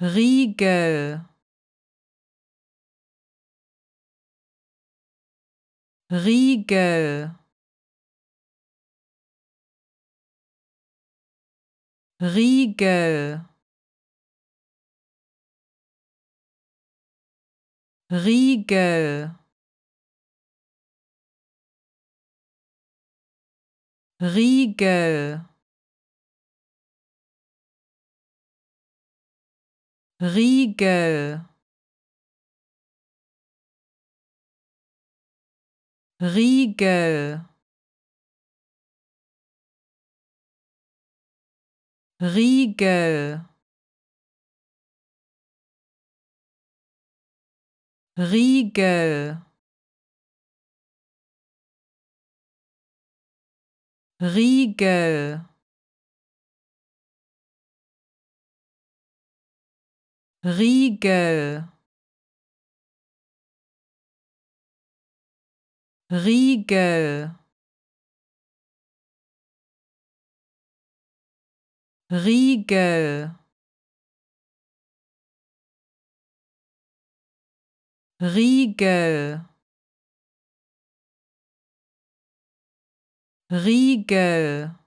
Riegel Riegel Riegel Riegel Riegel Riegel Riegel Riegel Riegel Riegel Riegel Riegel Riegel Riegel Riegel